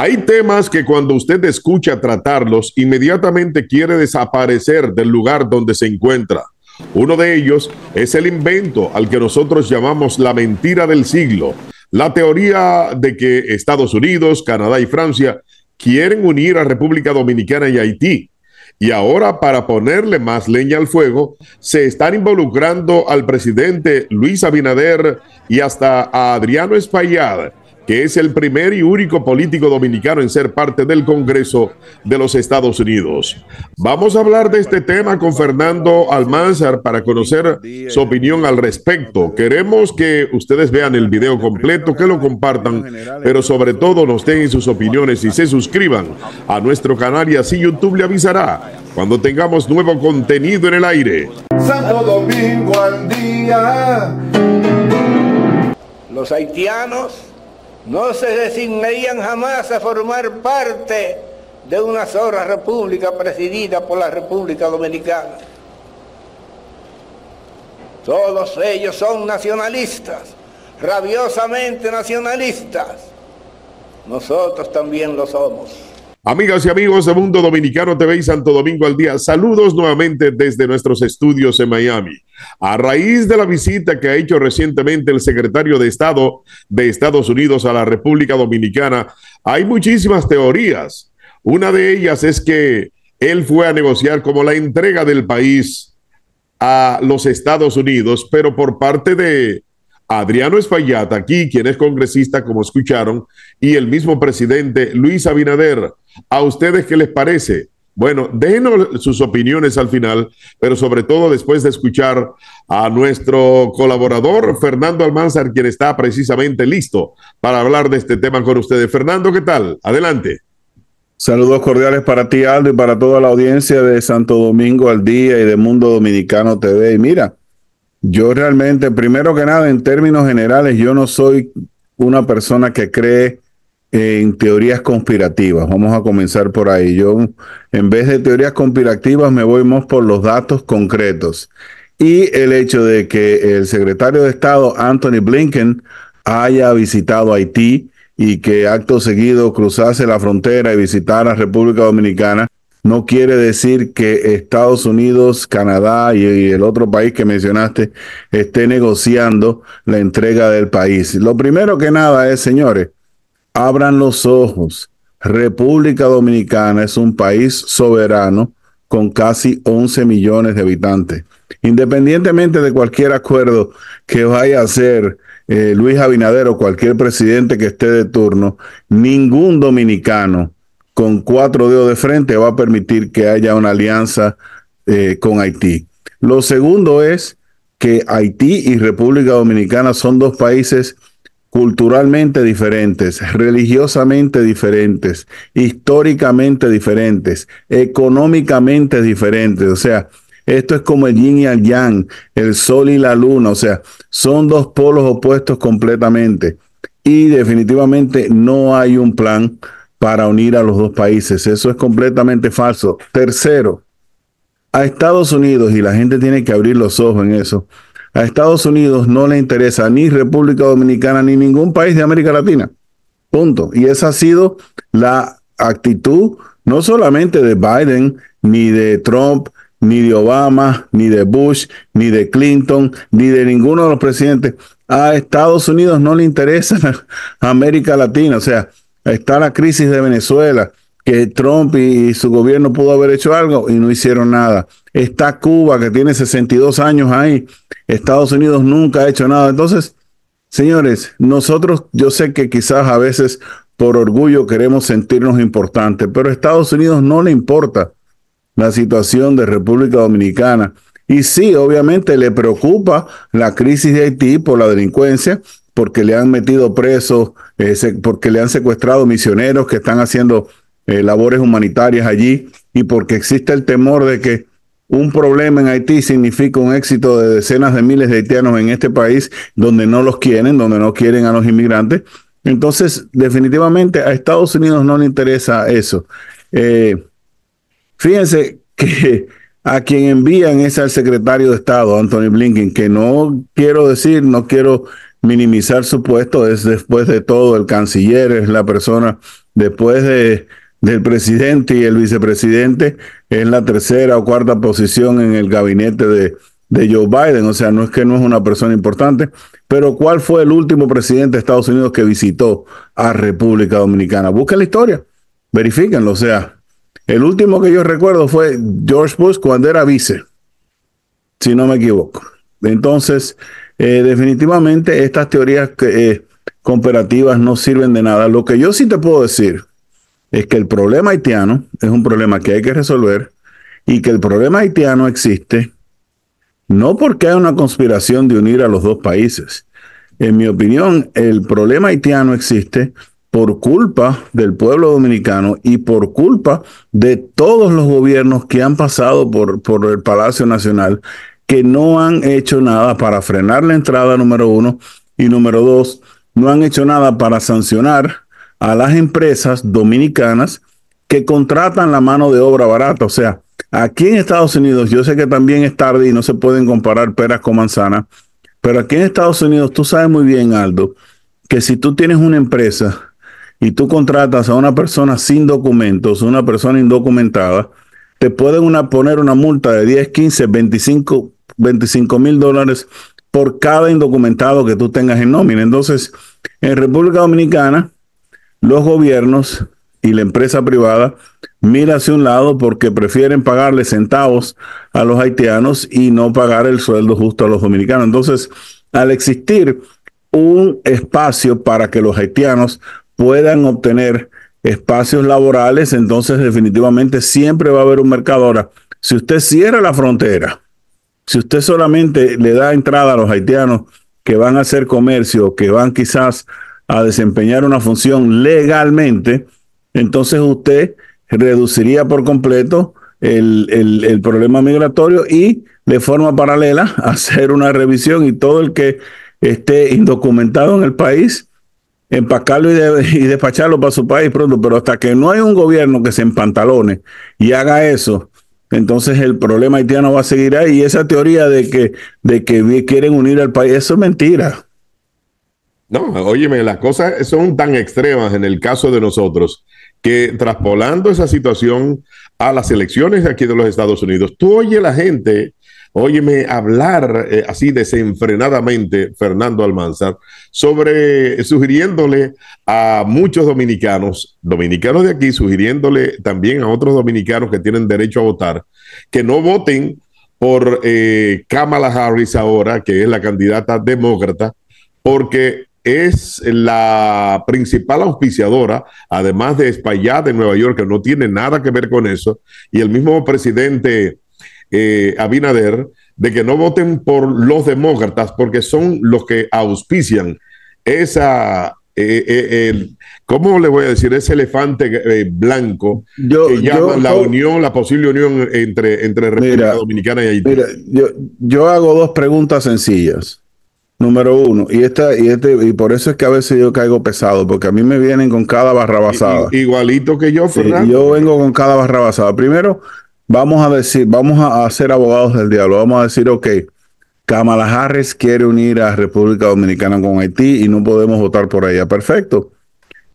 Hay temas que cuando usted escucha tratarlos, inmediatamente quiere desaparecer del lugar donde se encuentra. Uno de ellos es el invento al que nosotros llamamos la mentira del siglo, la teoría de que Estados Unidos, Canadá y Francia quieren unir a República Dominicana y Haití. Y ahora, para ponerle más leña al fuego, se están involucrando al presidente Luis Abinader y hasta a Adriano Espaillat que es el primer y único político dominicano en ser parte del Congreso de los Estados Unidos. Vamos a hablar de este tema con Fernando Almanzar para conocer su opinión al respecto. Queremos que ustedes vean el video completo, que lo compartan, pero sobre todo nos den sus opiniones y se suscriban a nuestro canal y así YouTube le avisará cuando tengamos nuevo contenido en el aire. Santo Domingo al día. Los haitianos no se designarían jamás a formar parte de una sola república presidida por la República Dominicana. Todos ellos son nacionalistas, rabiosamente nacionalistas. Nosotros también lo somos. Amigas y amigos de Mundo Dominicano TV y Santo Domingo al Día, saludos nuevamente desde nuestros estudios en Miami. A raíz de la visita que ha hecho recientemente el secretario de Estado de Estados Unidos a la República Dominicana, hay muchísimas teorías. Una de ellas es que él fue a negociar como la entrega del país a los Estados Unidos, pero por parte de Adriano Espaillat, aquí quien es congresista, como escucharon, y el mismo presidente Luis Abinader. ¿A ustedes qué les parece? Bueno, déjenos sus opiniones al final, pero sobre todo después de escuchar a nuestro colaborador Fernando Almanzar, quien está precisamente listo para hablar de este tema con ustedes. Fernando, ¿qué tal? Adelante. Saludos cordiales para ti, Aldo, y para toda la audiencia de Santo Domingo al Día y de Mundo Dominicano TV. Y mira, yo realmente, primero que nada, en términos generales, yo no soy una persona que cree en teorías conspirativas. Vamos a comenzar por ahí. Yo, en vez de teorías conspirativas, me voy más por los datos concretos. Y el hecho de que el secretario de Estado, Anthony Blinken, haya visitado Haití y que acto seguido cruzase la frontera y visitara República Dominicana, no quiere decir que Estados Unidos, Canadá y, el otro país que mencionaste esté negociando la entrega del país. Lo primero que nada es, señores, abran los ojos. República Dominicana es un país soberano con casi 11 millones de habitantes. Independientemente de cualquier acuerdo que vaya a hacer eh, Luis Abinader o cualquier presidente que esté de turno, ningún dominicano con cuatro dedos de frente va a permitir que haya una alianza eh, con Haití. Lo segundo es que Haití y República Dominicana son dos países culturalmente diferentes, religiosamente diferentes, históricamente diferentes, económicamente diferentes. O sea, esto es como el yin y el yang, el sol y la luna. O sea, son dos polos opuestos completamente. Y definitivamente no hay un plan para unir a los dos países. Eso es completamente falso. Tercero, a Estados Unidos, y la gente tiene que abrir los ojos en eso, a Estados Unidos no le interesa ni República Dominicana ni ningún país de América Latina. Punto. Y esa ha sido la actitud no solamente de Biden, ni de Trump, ni de Obama, ni de Bush, ni de Clinton, ni de ninguno de los presidentes. A Estados Unidos no le interesa América Latina. O sea, Está la crisis de Venezuela, que Trump y su gobierno pudo haber hecho algo y no hicieron nada. Está Cuba, que tiene 62 años ahí. Estados Unidos nunca ha hecho nada. Entonces, señores, nosotros, yo sé que quizás a veces por orgullo queremos sentirnos importantes, pero a Estados Unidos no le importa la situación de República Dominicana. Y sí, obviamente le preocupa la crisis de Haití por la delincuencia, porque le han metido presos, eh, porque le han secuestrado misioneros que están haciendo eh, labores humanitarias allí y porque existe el temor de que un problema en Haití significa un éxito de decenas de miles de haitianos en este país donde no los quieren, donde no quieren a los inmigrantes. Entonces, definitivamente a Estados Unidos no le interesa eso. Eh, fíjense que a quien envían es al secretario de Estado, Anthony Blinken, que no quiero decir, no quiero minimizar su puesto, es después de todo el canciller, es la persona después de, del presidente y el vicepresidente, en la tercera o cuarta posición en el gabinete de, de Joe Biden, o sea, no es que no es una persona importante, pero ¿cuál fue el último presidente de Estados Unidos que visitó a República Dominicana? Busquen la historia, verifíquenlo, o sea, el último que yo recuerdo fue George Bush cuando era vice, si no me equivoco. Entonces, eh, definitivamente estas teorías eh, comparativas no sirven de nada. Lo que yo sí te puedo decir es que el problema haitiano es un problema que hay que resolver y que el problema haitiano existe no porque haya una conspiración de unir a los dos países. En mi opinión, el problema haitiano existe por culpa del pueblo dominicano y por culpa de todos los gobiernos que han pasado por, por el Palacio Nacional que no han hecho nada para frenar la entrada número uno y número dos, no han hecho nada para sancionar a las empresas dominicanas que contratan la mano de obra barata. O sea, aquí en Estados Unidos, yo sé que también es tarde y no se pueden comparar peras con manzanas, pero aquí en Estados Unidos tú sabes muy bien, Aldo, que si tú tienes una empresa y tú contratas a una persona sin documentos, una persona indocumentada, te pueden poner una multa de 10, 15, 25 25 mil dólares por cada indocumentado que tú tengas en nómina. Entonces, en República Dominicana, los gobiernos y la empresa privada mira hacia un lado porque prefieren pagarle centavos a los haitianos y no pagar el sueldo justo a los dominicanos. Entonces, al existir un espacio para que los haitianos puedan obtener espacios laborales, entonces definitivamente siempre va a haber un mercado. Ahora, si usted cierra la frontera, si usted solamente le da entrada a los haitianos que van a hacer comercio, que van quizás a desempeñar una función legalmente, entonces usted reduciría por completo el, el, problema migratorio y de forma paralela hacer una revisión y todo el que esté indocumentado en el país, empacarlo y, y despacharlo para su país pronto, pero hasta que no hay un gobierno que se empantalone y haga eso, entonces el problema haitiano va a seguir ahí. Y esa teoría de que, de que quieren unir al país, eso es mentira. No, óyeme, las cosas son tan extremas en el caso de nosotros que traspolando esa situación a las elecciones aquí de los Estados Unidos, tú oyes la gente Óyeme hablar eh, así desenfrenadamente, Fernando Almanzar, sobre eh, sugiriéndole a muchos dominicanos, dominicanos de aquí, sugiriéndole también a otros dominicanos que tienen derecho a votar, que no voten por eh, Kamala Harris ahora, que es la candidata demócrata, porque es la principal auspiciadora, además de Espaillat de Nueva York, que no tiene nada que ver con eso, y el mismo presidente eh, Abinader de que no voten por los demócratas porque son los que auspician esa, eh, eh, ¿cómo le voy a decir? Ese elefante blanco que llaman la unión, la posible unión entre, entre República Dominicana y Haití. Mira, yo, hago dos preguntas sencillas. Número uno, y esta, y este, y por eso es que a veces yo caigo pesado, porque a mí me vienen con cada barra basada. igualito que yo, Fernando. yo vengo con cada barra basada. Primero, vamos a decir, vamos a, ser abogados del diablo, vamos a decir, ok, Kamala Harris quiere unir a República Dominicana con Haití y no podemos votar por ella. Perfecto.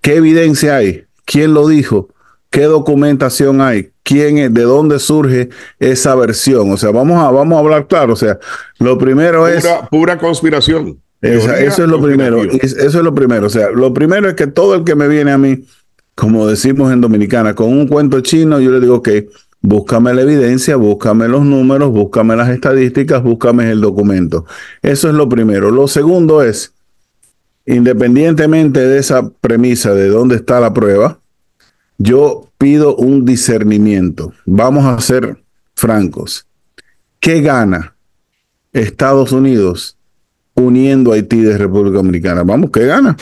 ¿Qué evidencia hay? ¿Quién lo dijo? ¿Qué documentación hay? ¿Quién es? ¿De dónde surge esa versión? O sea, vamos a, vamos a hablar claro. O sea, lo primero es... Pura conspiración. eso es lo primero. Eso es lo primero. O sea, lo primero es que todo el que me viene a mí, como decimos en Dominicana, con un cuento chino, yo le digo, que Búscame la evidencia, búscame los números, búscame las estadísticas, búscame el documento. Eso es lo primero. Lo segundo es, independientemente de esa premisa de dónde está la prueba, yo pido un discernimiento. Vamos a ser francos. ¿Qué gana Estados Unidos uniendo a Haití de República Dominicana? Vamos, ¿qué gana?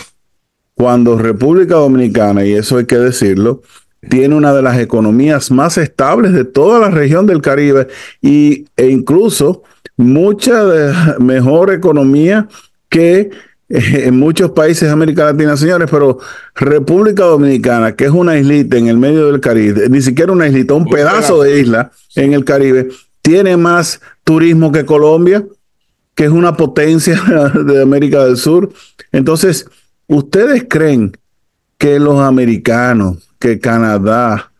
Cuando República Dominicana, y eso hay que decirlo, tiene una de las economías más estables de toda la región del Caribe y, e incluso mucha mejor economía que eh, en muchos países de América Latina, señores, pero República Dominicana, que es una islita en el medio del Caribe, ni siquiera una islita, un, pedazo de isla en el Caribe, tiene más turismo que Colombia, que es una potencia de América del Sur. Entonces, ¿ustedes creen que los americanos, que Canadá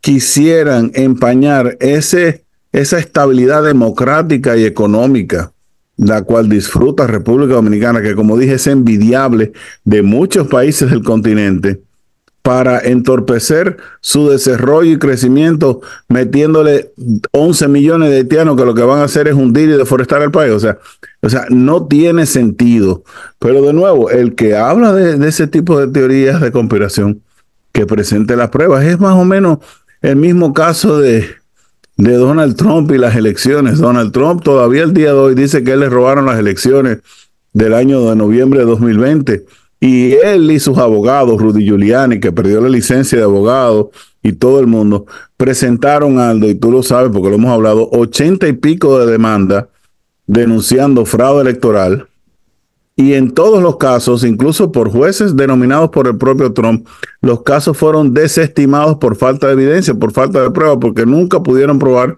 quisieran empañar ese, esa estabilidad democrática y económica la cual disfruta República Dominicana, que como dije es envidiable de muchos países del continente, para entorpecer su desarrollo y crecimiento metiéndole 11 millones de haitianos que lo que van a hacer es hundir y deforestar el país. O sea, o sea no tiene sentido. Pero de nuevo, el que habla de, de ese tipo de teorías de conspiración que presente las pruebas. Es más o menos el mismo caso de, de Donald Trump y las elecciones. Donald Trump todavía el día de hoy dice que le robaron las elecciones del año de noviembre de 2020. Y él y sus abogados, Rudy Giuliani, que perdió la licencia de abogado, y todo el mundo, presentaron, Aldo, y tú lo sabes porque lo hemos hablado, ochenta y pico de demandas denunciando fraude electoral y en todos los casos, incluso por jueces denominados por el propio Trump, los casos fueron desestimados por falta de evidencia, por falta de prueba, porque nunca pudieron probar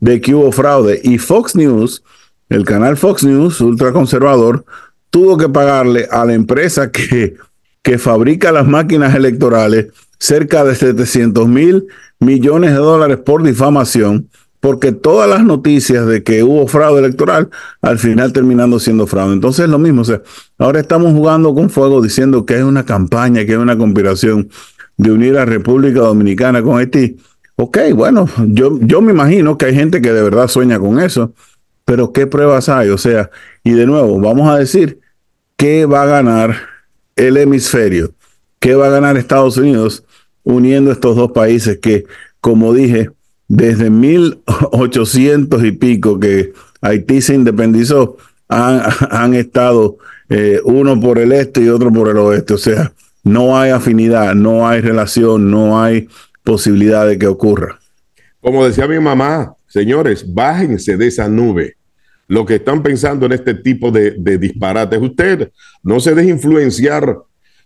de que hubo fraude. Y Fox News, el canal Fox News, ultraconservador, tuvo que pagarle a la empresa que, que fabrica las máquinas electorales cerca de 700 mil millones de dólares por difamación porque todas las noticias de que hubo fraude electoral al final terminando siendo fraude. Entonces es lo mismo, o sea, ahora estamos jugando con fuego diciendo que es una campaña, que es una conspiración de unir a República Dominicana con Haití. Ok, bueno, yo, yo me imagino que hay gente que de verdad sueña con eso, pero ¿qué pruebas hay? O sea, y de nuevo, vamos a decir, ¿qué va a ganar el hemisferio? ¿Qué va a ganar Estados Unidos uniendo estos dos países que, como dije, desde 1800 y pico que Haití se independizó, han, estado eh, uno por el este y otro por el oeste. O sea, no hay afinidad, no hay relación, no hay posibilidad de que ocurra. Como decía mi mamá, señores, bájense de esa nube. Lo que están pensando en este tipo de, de disparates, usted no se deje influenciar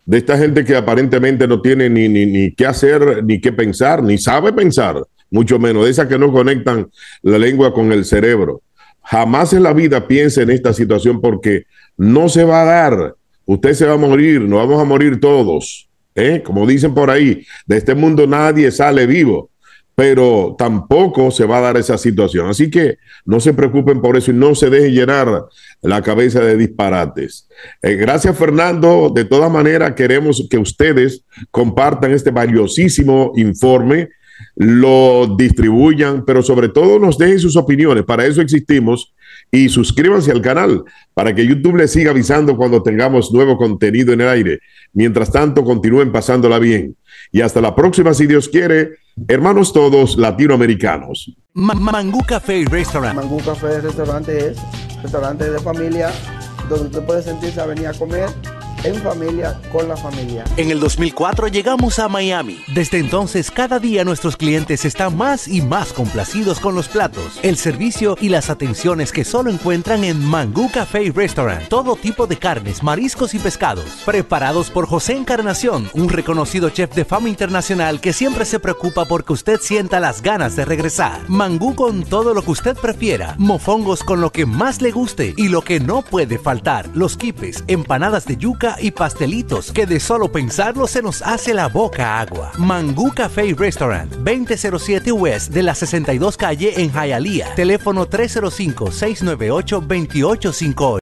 de esta gente que aparentemente no tiene ni, ni, ni qué hacer, ni qué pensar, ni sabe pensar mucho menos de esas que no conectan la lengua con el cerebro. Jamás en la vida piense en esta situación porque no se va a dar. Usted se va a morir, nos vamos a morir todos. ¿eh? Como dicen por ahí, de este mundo nadie sale vivo, pero tampoco se va a dar esa situación. Así que no se preocupen por eso y no se dejen llenar la cabeza de disparates. Eh, gracias Fernando. De todas maneras, queremos que ustedes compartan este valiosísimo informe lo distribuyan, pero sobre todo nos dejen sus opiniones. Para eso existimos y suscríbanse al canal para que YouTube les siga avisando cuando tengamos nuevo contenido en el aire. Mientras tanto, continúen pasándola bien. Y hasta la próxima, si Dios quiere, hermanos todos latinoamericanos. Restaurant. es restaurante de familia donde usted puede sentirse venir a comer en familia, con la familia. En el 2004 llegamos a Miami. Desde entonces, cada día nuestros clientes están más y más complacidos con los platos, el servicio y las atenciones que solo encuentran en Mangú Café Restaurant. Todo tipo de carnes, mariscos y pescados, preparados por José Encarnación, un reconocido chef de fama internacional que siempre se preocupa porque usted sienta las ganas de regresar. Mangú con todo lo que usted prefiera, mofongos con lo que más le guste y lo que no puede faltar, los quipes, empanadas de yuca, y pastelitos que de solo pensarlo se nos hace la boca agua. Mangú Café Restaurant, 2007 West de la 62 calle en Hialeah. Teléfono 305-698-2858.